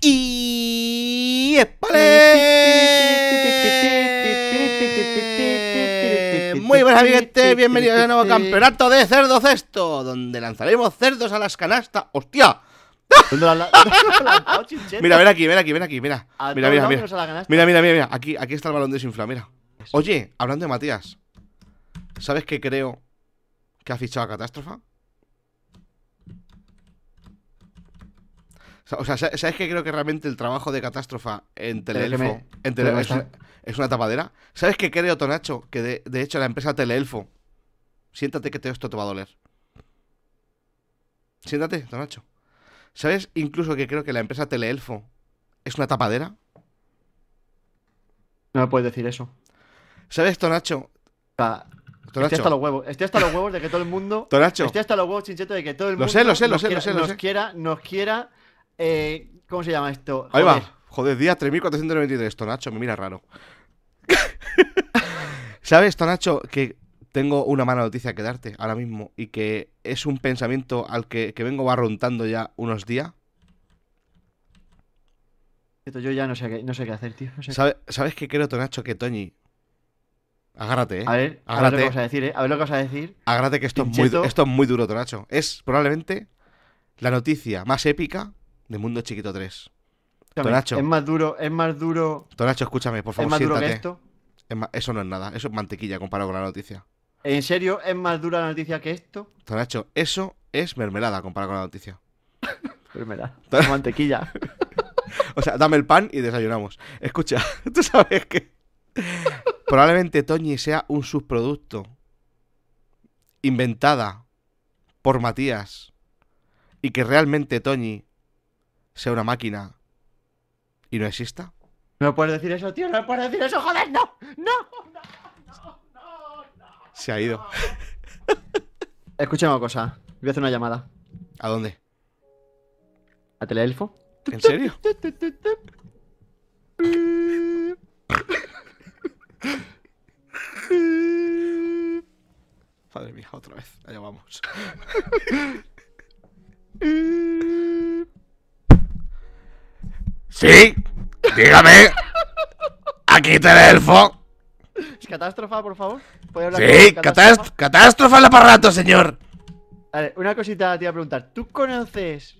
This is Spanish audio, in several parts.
Y ¡Espale! Muy buenas gente bienvenidos un nuevo campeonato de cerdo cesto, donde lanzaremos cerdos a las canastas. ¡Hostia! mira, ven aquí, ven aquí, ven aquí, mira. Mira, mira, mira. Mira, Aquí, está el balón de sinfla, mira. Oye, hablando de Matías, ¿sabes qué creo que ha fichado a O sea, ¿sabes que creo que realmente el trabajo de Catástrofa en Teleelfo, es, una tapadera? ¿Sabes que creo, Tonacho, que de, hecho la empresa Teleelfo, siéntate que esto te va a doler? Siéntate, Tonacho. ¿Sabes incluso que creo que la empresa Teleelfo es una tapadera? No me puedes decir eso. ¿Sabes, Tonacho? Estoy hasta los huevos. Estoy hasta los huevos de que todo el mundo. Tonacho. Estoy hasta los huevos, chincheto, de que todo el mundo. Lo sé, lo sé, lo sé, nos quiera, nos quiera eh, ¿Cómo se llama esto? Ahí va. Joder, día 3493. Tonacho, me mira raro. ¿Sabes, Tonacho, que tengo una mala noticia que darte ahora mismo y que es un pensamiento al que, vengo barruntando ya unos días? Yo ya no sé qué, no sé qué hacer, tío. ¿Sabes qué creo, Tonacho, que Toñi? Agárrate, eh. A ver, a ver lo que vas a decir, eh. A ver lo que vas a decir. Agárrate que esto, es muy, esto es muy duro, Tonacho. Es probablemente la noticia más épica de Mundo Chiquito 3. Es más duro, es más duro. Tonacho, escúchame, por favor. Es más duro que esto. eso no es nada, eso es mantequilla comparado con la noticia. ¿En serio es más dura la noticia que esto? Tonacho, eso es mermelada comparado con la noticia. mermelada. mantequilla. o sea, dame el pan y desayunamos. Escucha, tú sabes que probablemente Toñi sea un subproducto inventada por Matías y que realmente Toñi sea una máquina y no exista? No puedes decir eso, tío, no puedes decir eso, joder, no, no, no, no, no. Se ha ido. Escucha una cosa, voy a hacer una llamada. ¿A dónde? ¿A Teleelfo? ¿En serio? Madre mía, otra vez, allá vamos. Sí, dígame. Aquí te el Catástrofa, por favor. sí, catástrofa? catástrofa la aparato, señor. Vale, una cosita te iba a preguntar. ¿Tú conoces.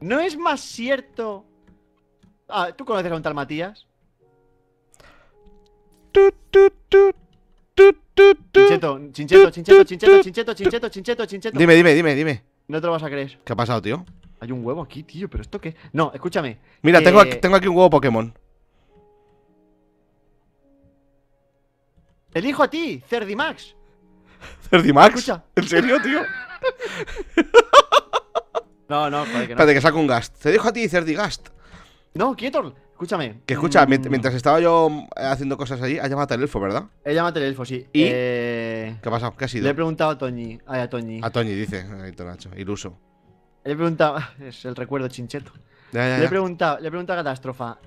¿No es más cierto. Ah, ¿tú conoces a un tal Matías? Chincheto, chincheto, chincheto, chincheto, chincheto, chincheto, chincheto, chincheto. Dime, dime, dime, dime. No te lo vas a creer. ¿Qué ha pasado, tío? Hay un huevo aquí, tío, pero ¿esto qué? No, escúchame. Mira, tengo, eh, aquí, un huevo Pokémon. Elijo a ti, Cerdimax. ¿Cerdimax? Escucha. ¿En serio, tío? no, no, que no. Espérate, que saco un gast. Te dijo a ti, Gast. No, quieto. Escúchame. Que escucha, mm. mientras estaba yo mm, haciendo cosas allí, ha llamado al elfo, ¿verdad? He llamado al elfo, sí. ¿Y? Eh, ¿Qué ha pasado? ¿Qué ha sido? Le he preguntado a Toñi. Ay, a Toñi. A Toñi, dice. iluso. Le preguntado, Es el recuerdo chincheto. Le preguntaba, le a Catástrofa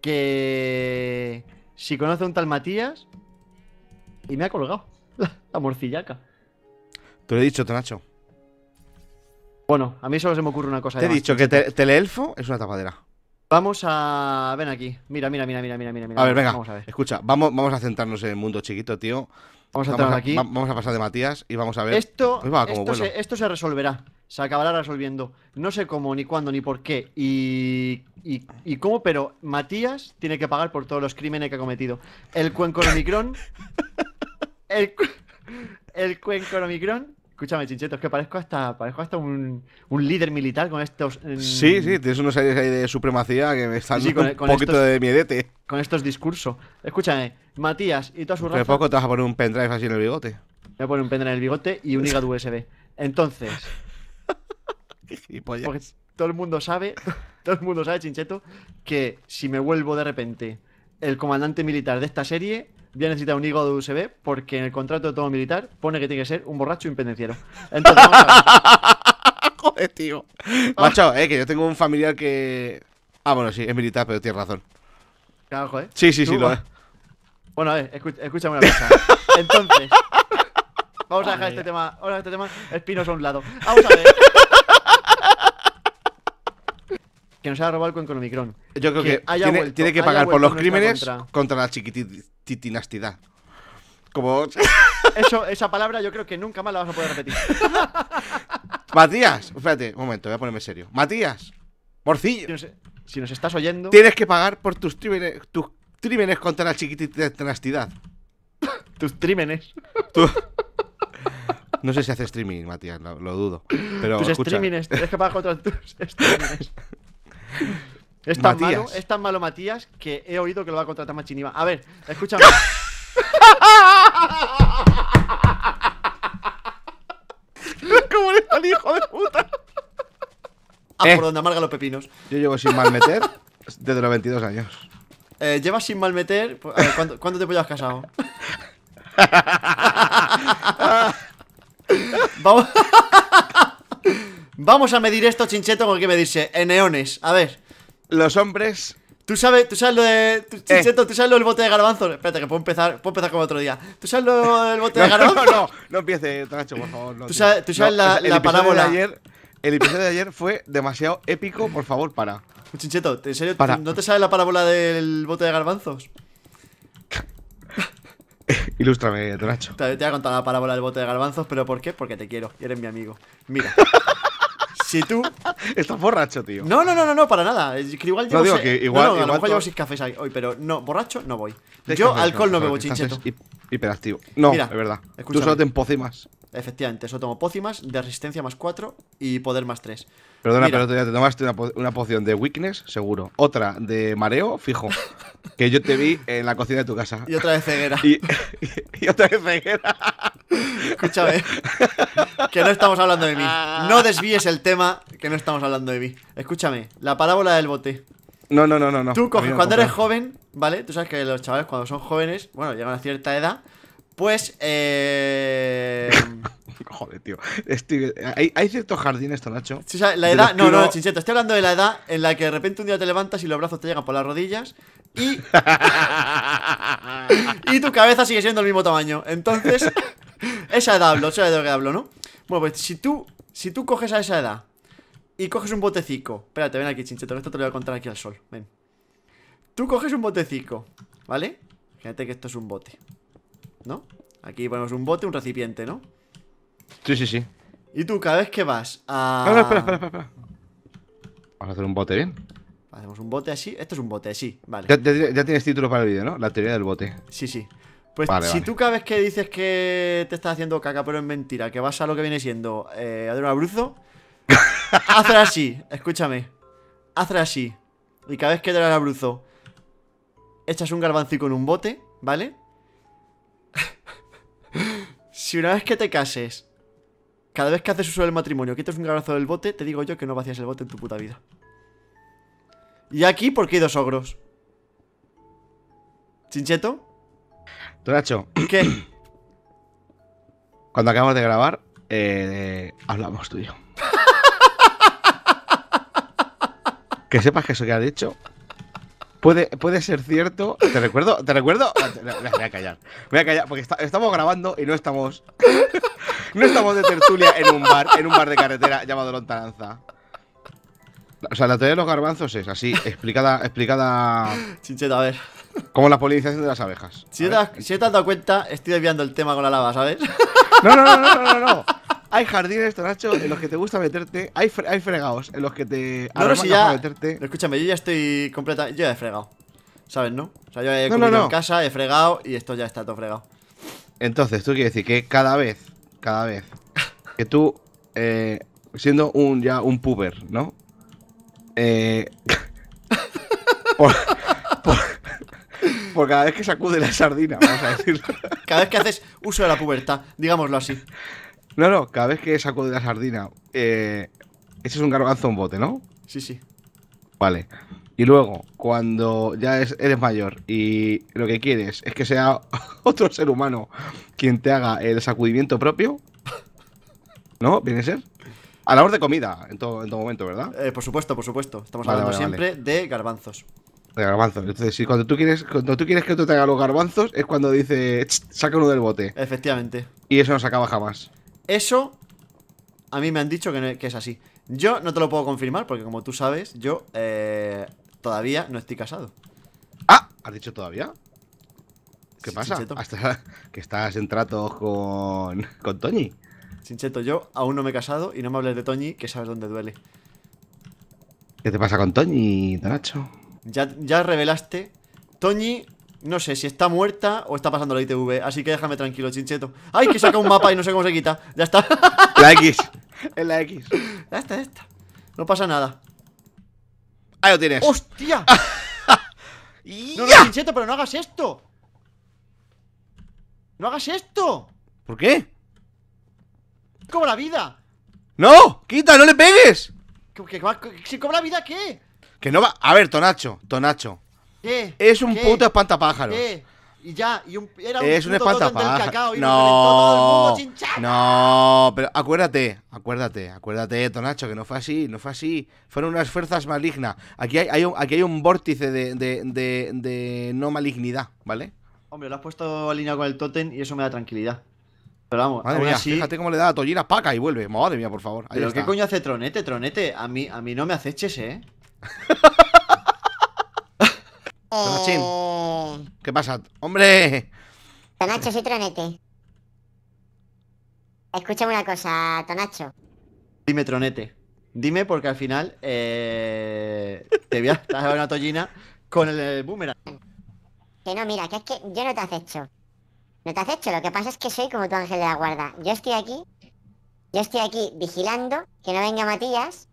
que si conoce a un tal Matías y me ha colgado la, morcillaca. Te lo he dicho, Tonacho. Bueno, a mí solo se me ocurre una cosa. Te he dicho que te, Teleelfo es una tapadera. Vamos a. Ven aquí. Mira, mira, mira, mira, mira, mira. A ver, venga. Vamos a Escucha, vamos, vamos a centrarnos en el mundo chiquito, tío. Vamos a aquí. vamos a pasar de Matías y vamos a ver. Esto, esto, se, resolverá. Se acabará resolviendo. No sé cómo, ni cuándo, ni por qué. Y, y, cómo, pero Matías tiene que pagar por todos los crímenes que ha cometido. El cuenco Omicron. el, el cuenco Omicron Escúchame, es que parezco hasta, parezco hasta un, un líder militar con estos. Sí, sí, tienes unos aires ahí de supremacía que me están con, un poquito de miedete. Con estos discursos. Escúchame, Matías, y toda su raza. poco te vas a poner un pendrive así en el bigote. Me voy a poner un pendrive en el bigote y un hígado USB. Entonces. porque todo el mundo sabe, todo el mundo sabe, chincheto, que si me vuelvo de repente el comandante militar de esta serie voy a necesitar un hígado de USB porque en el contrato de todo militar pone que tiene que ser un borracho impendenciero Entonces, vamos a Joder, tío. Ah. Macho, eh, que yo tengo un familiar que. Ah, bueno, sí, es militar, pero tienes razón. Claro, ¿eh? Sí, sí, sí, lo es. Ah. Bueno, a ver, escúchame una cosa. Entonces, este vamos a dejar este tema, vamos este tema Espinos a un lado. Vamos a ver. que nos haya robado el cuenco Yo creo que, tiene, que pagar por los crímenes contra, la chiquititinastidad. Como... esa palabra yo creo que nunca más la vas a poder repetir. Matías, espérate, un momento, voy a ponerme serio. Matías, morcillo. Si nos, estás oyendo. Tienes que pagar por tus crímenes, tus crímenes contra la chiquitinastidad. tus crímenes. No sé si hace streaming, Matías, lo, dudo. Pero, tus escucha. streamings, tienes que pagar contra tus streamings. Es tan, malo, Matías que he oído que lo va a contratar Machinima A ver, escúchame. ¿Cómo le salí, hijo de puta? Ah, por eh. donde amarga los pepinos. Yo llevo sin mal meter desde los 22 años. Eh, llevas sin mal meter. Pues, a te ¿cuánto, casado? Vamos. Vamos a medir esto, Chincheto, con qué medirse. En neones, a ver. Los hombres. Tú sabes, tú sabes lo de. Eh. Chincheto, tú sabes lo del bote de garbanzos. Espérate, que puedo empezar, puedo empezar como otro día. ¿Tú sabes lo del bote de garbanzos? No, no, no empiece, tracho, por favor. tú sabes, la, parábola. ayer, el episodio de ayer fue demasiado épico, por favor, para. Chincheto, ¿en serio? ¿No te sabes la parábola del bote de garbanzos? Ilústrame, tracho. Te, te voy a contar la parábola del bote de garbanzos, pero ¿por qué? Porque te quiero y eres mi amigo. Mira. si tú. Estás borracho, tío. No, no, no, no, no, para nada. Igual llevo. No, digo que igual, no, a lo mejor llevo seis cafés ahí, hoy, pero no, borracho no voy. Yo alcohol no, bebo, chincheto. Hiperactivo. No, es verdad. Tú solo te pócimas Efectivamente, solo tomo pócimas de resistencia más 4 y poder más 3. Perdona, pero te, te tomaste una, una, poción de weakness, seguro. Otra de mareo, fijo. que yo te vi en la cocina de tu casa. Y otra de ceguera. y, y otra de ceguera. Escúchame. Que no estamos hablando de mí. Ah. No desvíes el tema, que no estamos hablando de mí. Escúchame, la parábola del bote. No, no, no, no. Tú coges, cuando eres joven, ¿vale? Tú sabes que los chavales cuando son jóvenes, bueno, llegan a cierta edad, pues... Eh... Joder, tío. Estoy... Hay, ciertos jardines, Tonacho. Sí, la edad. No, no, no, Estoy hablando de la edad en la que de repente un día te levantas y los brazos te llegan por las rodillas y. y tu cabeza sigue siendo el mismo tamaño. Entonces. Esa edad hablo, de lo que hablo, ¿no? Bueno, pues si tú, si tú coges a esa edad y coges un botecico. Espérate, ven aquí, chincheto, que esto te lo voy a contar aquí al sol. Ven. Tú coges un botecico, ¿vale? Fíjate que esto es un bote, ¿no? Aquí ponemos un bote, un recipiente, ¿no? Sí, sí, sí. Y tú, cada vez que vas a. Vamos a hacer un bote bien. ¿eh? Hacemos un bote así. Esto es un bote así, vale. ya tienes título para el vídeo, ¿no? La teoría del bote. Sí, sí. Pues si tú cada vez que dices que te estás haciendo caca, pero es mentira, que vas a lo que viene siendo eh, a un abruzo así, escúchame. Hazlo así. Y cada vez que te abruzo, echas un garbancico en un bote, ¿vale? si una vez que te cases, cada vez que haces uso del matrimonio, quitas un garbanzo del bote, te digo yo que no vacías el bote en tu puta vida. Y aquí, porque hay dos ogros. ¿Chincheto? Nacho. ¿Qué? Cuando acabamos de grabar, eh, hablamos tú y yo. que sepas que eso que has dicho puede, puede ser cierto. Te recuerdo, te recuerdo. voy a callar. voy a callar porque estamos grabando y no estamos. no estamos de tertulia en un bar, en un bar de carretera llamado Lontananza. O sea, la teoría de los garbanzos es así, explicada. explicada Chincheta, a ver. Como la polinización de las abejas. Si, te has, dado cuenta, estoy desviando el tema con la lava, ¿sabes? No, no, no, no, no, no. Hay jardines, Tonacho, en los que te gusta meterte. Hay, hay fregados en los que te. No, sí si ya. Escúchame, yo ya estoy completa. Yo ya he fregado. ¿Sabes, no? O sea, yo he comido en casa, he fregado y esto ya está todo fregado. Entonces, tú quieres decir que cada vez, cada vez que tú, eh, siendo un ya un puber, ¿no? Eh, por, cada vez que sacude la sardina, vamos a decirlo. Cada vez que haces uso de la pubertad, digámoslo así. No, no, cada vez que sacude la sardina. Eh, ese es un garbanzo Un bote, ¿no? Sí, sí. Vale. Y luego, cuando ya eres mayor y lo que quieres es que sea otro ser humano quien te haga el sacudimiento propio, ¿no? ¿Viene a ser? A la hora de comida en todo, en todo momento, ¿verdad? Eh, por supuesto, por supuesto. Estamos hablando siempre de garbanzos. De garbanzos. Entonces, si cuando tú quieres, cuando tú quieres que otro te haga los garbanzos, es cuando dice saca uno del bote. Efectivamente. Y eso no se acaba jamás. Eso a mí me han dicho que, es así. Yo no te lo puedo confirmar, porque como tú sabes, yo eh, todavía no estoy casado. ¡Ah! ¿Has dicho todavía? ¿Qué pasa? que estás en tratos con, con Toñi. Chincheto, yo aún no me he casado y no me hables de Toñi, que sabes dónde duele. ¿Qué te pasa con Toñi, Donacho? Ya, ya revelaste. Toñi, no sé si está muerta o está pasando la ITV, así que déjame tranquilo, Chincheto. ¡Ay, que saca un mapa y no sé cómo se quita! Ya está. La X. Es la X. Ya está, ya está. No pasa nada. Ahí lo tienes. ¡Hostia! no, no, Chincheto, pero no hagas esto. ¡No hagas esto! ¿Por qué? ¡Cobra vida! ¡No! ¡Quita! ¡No le pegues! ¿Que, qué, si cobra vida qué? Que no va. A ver, Tonacho, Tonacho. ¿Qué? Es un puto espantapájaros. ¿Qué? Y ya, y un, un es un espantapájaros. No, no, pero acuérdate, acuérdate, acuérdate, Tonacho, que no fue así, no fue así. Fueron unas fuerzas malignas. Aquí hay, un, aquí hay un vórtice de, no malignidad, ¿vale? Hombre, lo has puesto alineado con el Totem y eso me da tranquilidad. Pero vamos, Madre mía, fíjate cómo le da a Tollina, paca y vuelve. Madre mía, por favor. Pero ¿qué coño hace Tronete, Tronete? A mí, a mí no me aceches, ¿eh? Tonachín. ¿Qué pasa? ¡Hombre! Tonacho, soy Tronete. Escúchame una cosa, Tonacho. Dime, Tronete. Dime porque al final eh, te voy a dar una tollina con el, el boomerang. Que no, mira, que es que yo no te acecho. No te has hecho. lo que pasa es que soy como tu ángel de la guarda. Yo estoy aquí, yo estoy aquí vigilando que no venga Matías.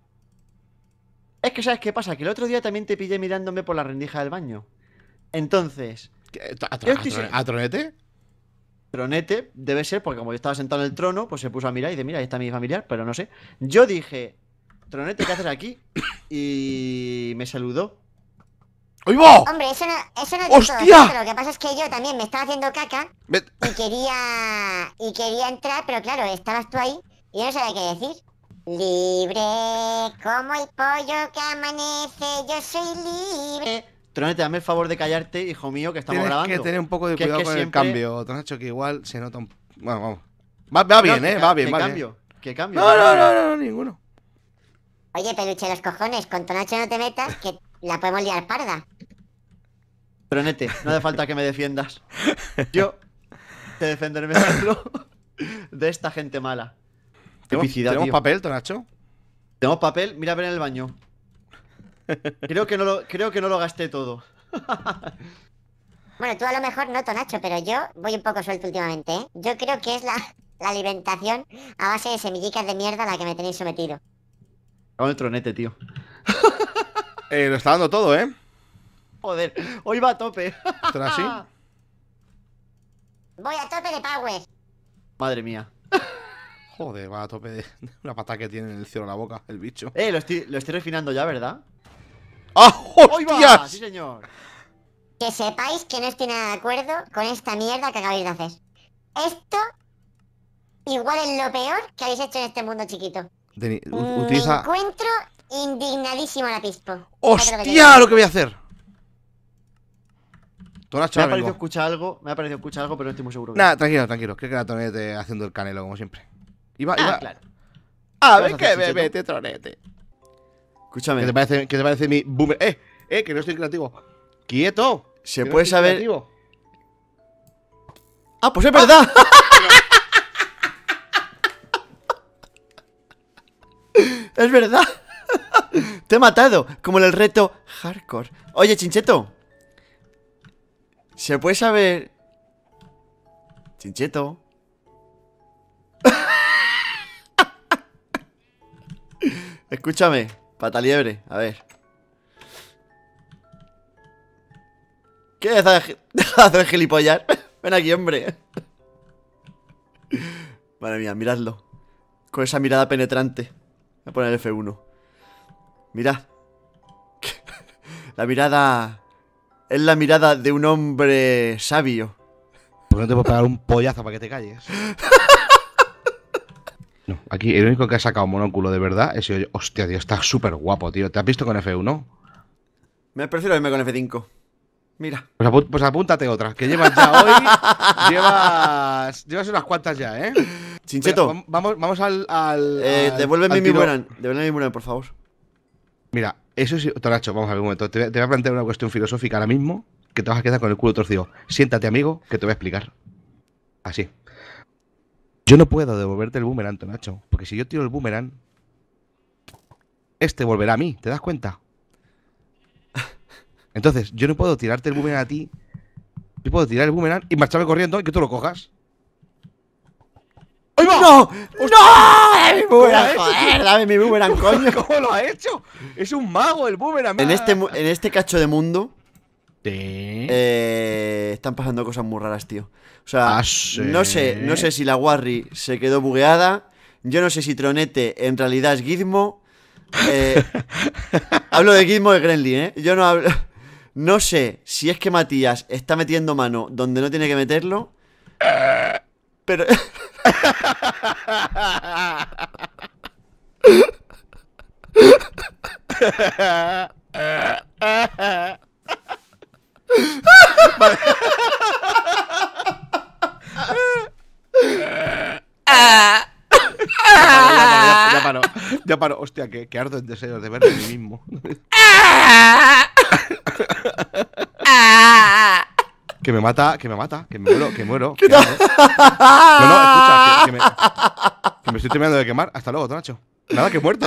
Es que sabes qué pasa, que el otro día también te pillé mirándome por la rendija del baño. Entonces... ¿A, ¿A tronete? Tronete debe ser, porque como yo estaba sentado en el trono, pues se puso a mirar y dice, mira, ahí está mi familiar, pero no sé. Yo dije, Tronete, ¿qué haces aquí? Y me saludó. ¡Ahí va! Hombre, eso no, eso no ¡Hostia! lo que pasa es que yo también me estaba haciendo caca y quería y quería entrar, pero claro, estabas tú ahí y yo no sabía qué decir. Libre como el pollo que amanece, yo soy libre. Eh, Tronete, dame el favor de callarte, hijo mío, que estamos Tienes grabando. que tener un poco de cuidado con el cambio, Tronacho, que igual se nota un... Bueno, vamos. Va, va bien, ¿eh? Va bien, va bien. Que cambio. No, no, no, no, no, ninguno. Oye, peluche, los cojones, con Tronacho no te metas, que la podemos liar parda. Tronete, no hace falta que me defiendas. Yo te defenderé de esta gente mala. ¿Tenemos, papel, Tonacho? Tenemos papel, mira a ver en el baño. Creo que no lo, creo que no lo gasté todo. Bueno, tú a lo mejor no, Tonacho, pero yo voy un poco suelto últimamente, ¿eh? Yo creo que es la, alimentación a base de semillitas de mierda la que me tenéis sometido. Con el tronete, tío. Eh, lo está dando todo, ¿eh? Joder, hoy va a tope. ¿Tras así? Voy a tope de power. Madre mía. Joder, va a tope de una pata que tiene en el cielo la boca, el bicho. Eh, lo estoy, refinando ya, ¿verdad? ¡Ah, hostias! Sí, señor. Que sepáis que no estoy nada de acuerdo con esta mierda que acabáis de hacer. Esto igual es lo peor que habéis hecho en este mundo chiquito. Mm. utiliza... encuentro indignadísimo a la pispo. ¡Hostia! Lo que voy a hacer me ha parecido escuchar algo, me ha parecido escuchar algo, pero no estoy muy seguro. Nada, tranquilo, tranquilo. Creo que era tronete haciendo el canelo, como siempre. Ah, claro. A ver qué me mete tronete Escúchame. ¿Qué te parece, qué te parece mi boomer? ¡Eh! ¡Eh! Que no estoy creativo. ¡Quieto! Se puede saber. ¡Ah, pues es verdad! Ah, ¡Es verdad! Te he matado, como en el reto hardcore. Oye, Chincheto, ¿Se puede saber? Chincheto. Escúchame, pata liebre, a ver. ¿Qué haces hacer gilipollas? Ven aquí, hombre. Madre mía, miradlo. Con esa mirada penetrante. Voy a poner F1. Mirad. La mirada es la mirada de un hombre sabio. ¿Por qué no te puedo pegar un pollazo para que te calles? No, aquí el único que ha sacado monóculo de verdad es yo. Hostia, tío, está súper guapo, tío. ¿Te has visto con F1? Me prefiero irme con F5. Mira. Pues, pues, apúntate otra, que llevas ya hoy. llevas, llevas unas cuantas ya, ¿eh? Chincheto. vamos, vamos al. al, eh, devuélveme mi buena. Devuélveme mi buena, por favor. Mira, eso sí, Tonacho, vamos a ver un momento. Te te voy a plantear una cuestión filosófica ahora mismo que te vas a quedar con el culo torcido. Siéntate, amigo, que te voy a explicar. Así. Yo no puedo devolverte el boomerang, Tonacho, porque si yo tiro el boomerang, este volverá a mí, ¿te das cuenta? Entonces, yo no puedo tirarte el boomerang a ti, yo puedo tirar el boomerang y marcharme corriendo y que tú lo cojas. ¡No! ¡No! ¡Dame mi boomerang! mi boomerang, coño! ¿Cómo lo ha hecho? ¡Es un mago el boomerang! En este, en este cacho de mundo. Eh, están pasando cosas muy raras, tío. O sea, ah, no sé, no sé si la Warri se quedó bugueada. Yo no sé si Tronete en realidad es Gizmo. Eh, hablo de Gizmo de Grenly, ¿eh? Yo no hablo. No sé si es que Matías está metiendo mano donde no tiene que meterlo. Pero ya, paro, ya paro. Hostia, que, ardo en deseos de verme a mí mismo. Ah. Ah que me mata, que me mata, que me muero, que muero. que no, no, escucha, que, me, estoy terminando de quemar. Hasta luego, Tonacho. Nada, que muerto.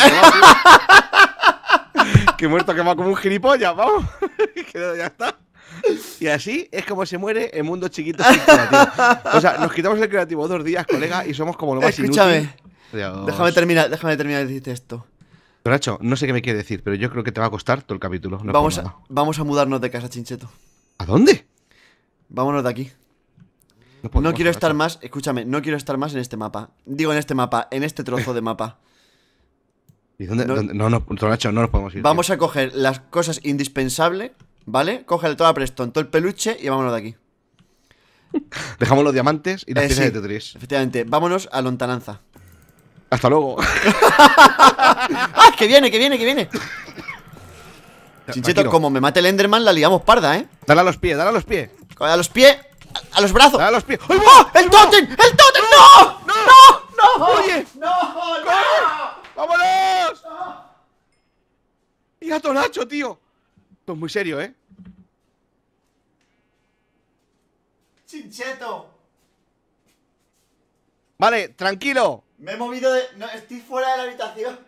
que, que muerto, quemado como un gilipollas, vamos. ya está. Y así es como se muere el mundo chiquito sin creativo. O sea, nos quitamos el creativo dos días, colega, y somos como lo más Escúchame. inútil. Escúchame. Déjame terminar, déjame terminar de decirte esto. Tonacho, no sé qué me quiere decir, pero yo creo que te va a costar todo el capítulo. vamos, a, vamos a mudarnos de casa, Chincheto. ¿A dónde? Vámonos de aquí. No, quiero estar más, escúchame, no quiero estar más en este mapa. Digo en este mapa, en este trozo de mapa. ¿Y dónde, no, no, nos podemos ir. Vamos a coger las cosas indispensables, ¿vale? Coge toda la Preston, todo el peluche y vámonos de aquí. Dejamos los diamantes y las eh, de Tetris. Efectivamente, vámonos a Lontananza. Hasta luego. ¡Ah! ¡Que viene, que viene, que viene! Chincheto, como me mate el Enderman, la liamos parda, ¿eh? Dale a los pies, dale a los pies. A los pies. A, los brazos. A los pies. ¡Uy, ¡Oh! ¡El Totem! ¡El Totem! no. ¡Vámonos! No. no no oye no no vámonos y a Tonacho, tío! Esto es muy serio, ¿eh? ¡Chincheto! Vale, tranquilo. Me he movido de. No, estoy fuera de la habitación.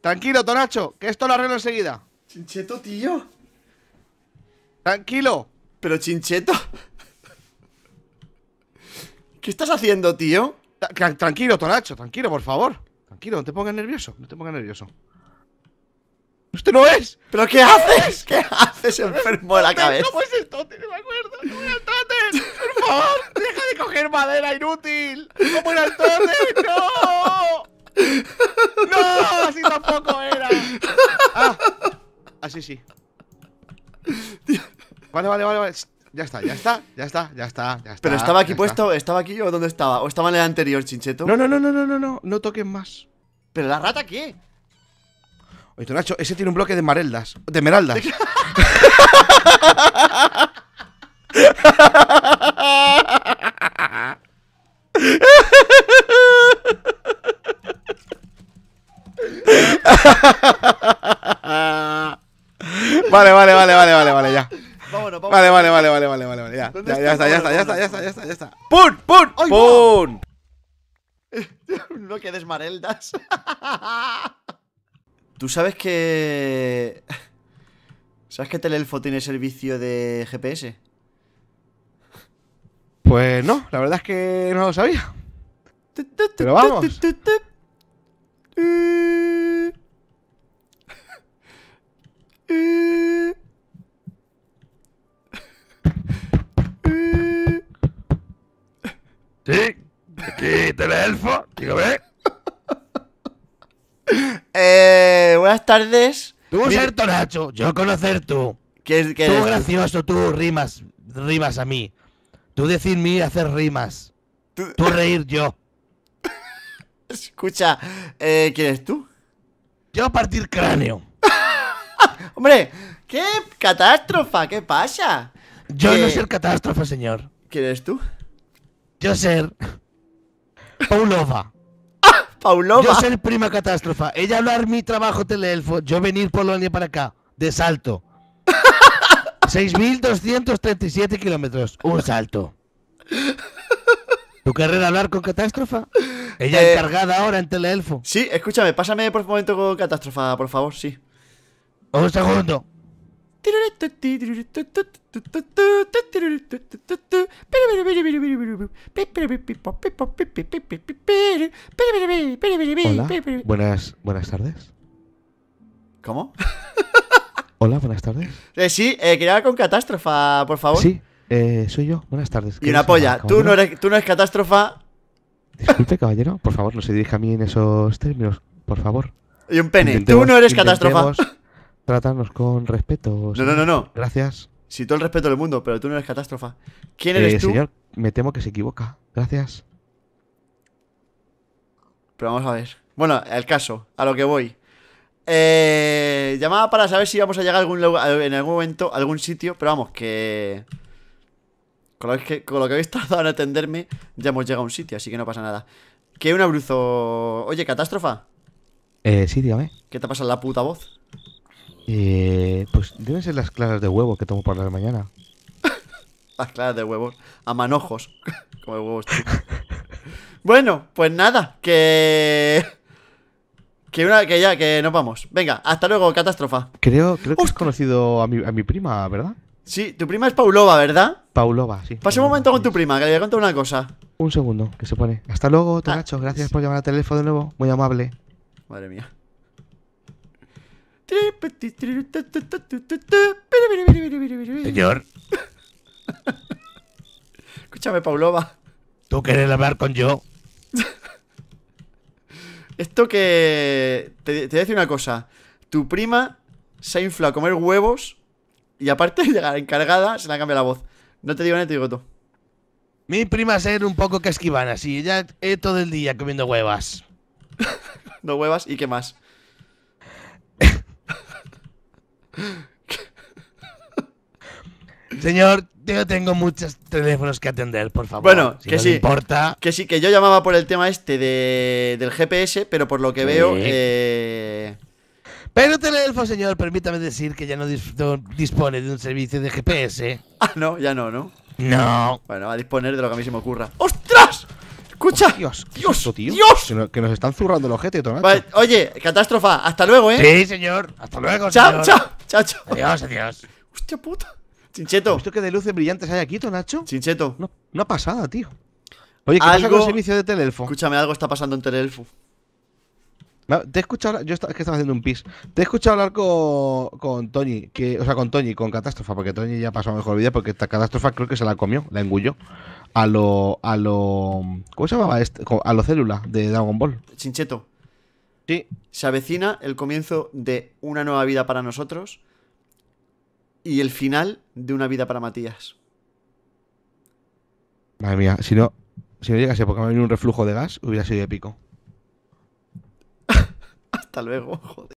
Tranquilo, Tonacho, que esto lo arreglo enseguida. Chincheto, tío. Tranquilo. Pero chincheto. ¿Qué estás haciendo, tío? Tranquilo, Toracho, tranquilo, por favor. Tranquilo, no te pongas nervioso, no te pongas nervioso. ¡Usted no es! ¿Pero qué haces? ¿Qué haces, enfermo de la cabeza? ¿Cómo es esto? No me acuerdo. ¡No era el ¡Por favor! ¡Deja de coger madera inútil! ¡Cómo era entonces! ¡No! ¡No! ¡Así tampoco era! Ah, así sí. Vale, vale, vale, vale. Ya está, ya está, ya está, ya está, ya está. Pero estaba aquí puesto, estaba aquí o dónde estaba? ¿O estaba en el anterior, chincheto? No, no, no, no, no, no, no, no toquen más. ¿Pero la rata qué? Oye, Nacho, ese tiene un bloque de mareldas. De esmeraldas. vale, vale, vale, vale, vale, vale, ya. Vale, vale, vale, vale, vale, vale, Ya, ya, está, ya está, ya está, ya está, ya está, ya está. ¡Pum! ¡Pum! Ay, ¡Pum! No quedes mareldas. Tú sabes que. ¿Sabes que Telelfo tiene servicio de GPS? Pues no, la verdad es que no lo sabía. Pero vamos. Sí, aquí teléfono, dígame. Eh, buenas tardes. Tú ser Tonacho, yo conocer tú. ¿Qué, Tú gracioso, tú rimas, rimas a mí. Tú decir mí, hacer rimas. Tú- reír yo. Escucha, eh, ¿quién eres tú? Yo a partir cráneo. Hombre, qué catástrofa, ¿qué pasa? Yo no eh, soy catástrofe, señor. ¿Quién eres tú? ser Paulova. Ah, Paulova. Yo ser prima catástrofa. Ella hablar mi trabajo teleelfo. Yo venir Polonia para acá. De salto. 6.237 kilómetros. Un salto. ¿Tu carrera hablar con Catástrofa? Ella eh, encargada ahora en Teleelfo. Sí, escúchame, pásame por un momento con Catástrofa, por favor, sí. Un segundo. Hola, buenas, buenas tardes. ¿Cómo? Hola, buenas tardes. Eh, sí, eh, quería con Catástrofa, por favor. Sí, eh, soy yo. Buenas tardes. Y una polla. tú no, eres, tú no Catástrofa. Disculpe, caballero. Por favor, no se dirija a mí en esos términos. Por favor. Y un pene. tú no eres Catástrofa tratarnos con respeto. No, no, no, no. Gracias. Si sí, todo el respeto del mundo, pero tú no eres catástrofa. ¿Quién eres eh, tú? Señor, me temo que se equivoca. Gracias. Pero vamos a ver. Bueno, el caso, a lo que voy. Eh, llamaba para saber si vamos a llegar algún lugar, en algún momento, algún sitio, pero vamos, que... Con lo que, habéis tardado en atenderme, ya hemos llegado a un sitio, así que no pasa nada. Que un abruzo... Oye, catástrofa. Eh, sí, dígame. ¿Qué te pasa en la puta voz? Eh, pues deben ser las claras de huevo que tomo para la mañana. las claras de huevo, A manojos. Como de huevo Bueno, pues nada, que. Que, una, que ya, que nos vamos. Venga, hasta luego, catástrofa. Creo, que has conocido a mi, prima, ¿verdad? Sí, tu prima es Paulova, ¿verdad? Paulova, sí. Pasa un momento con tu prima, que le voy a contar una cosa. Un segundo, que se pone. Hasta luego, ah. Tonacho. gracias por llamar al teléfono de nuevo. Muy amable. Madre mía. Señor. Escúchame, Paulova. ¿Tú quieres hablar con yo? Esto que. Te, te voy a decir una cosa. Tu prima se infla a comer huevos. Y aparte de llegar encargada, se le cambia la voz. No te digo nada, te digo todo. Mi prima ser un poco casquivana, sí. Ella es todo el día comiendo huevas. no huevas y qué más. Señor, yo tengo muchos teléfonos que atender, por favor. Bueno, que sí. Que sí, que yo llamaba por el tema este del GPS, pero por lo que veo. Eh, pero teléfono, señor, permítame decir que ya no, dispone de un servicio de GPS. Ah, no, ya no, ¿no? No. Bueno, a disponer de lo que a mí se me ocurra. ¡Ostras! Escucha. Dios, Dios, tío? Dios. Que, nos están zurrando el objeto, oye, catástrofa. Hasta luego, ¿eh? Sí, señor. Hasta luego. Chao, chao chacho. Adiós, adiós. Hostia puta. Chincheto. ¿Esto que de luces brillantes hay aquí, Nacho? Chincheto. No, una pasada, tío. Oye, ¿qué pasa con servicio de Telelfo? Escúchame, algo está pasando en Teleelfo Te he escuchado, yo estaba, que estaba haciendo un pis. Te he escuchado hablar con, con Tony, que, o sea, con Tony, con Catástrofa, porque Tony ya pasó mejor vida, porque Catástrofa creo que se la comió, la engulló. A lo. a lo. ¿Cómo se llamaba este? A lo célula de Dragon Ball. Chincheto. Sí. Se avecina el comienzo de una nueva vida para nosotros y el final de una vida para Matías. Madre mía, si no, si no llegase porque me venido un reflujo de gas, hubiera sido épico. Hasta luego, joder.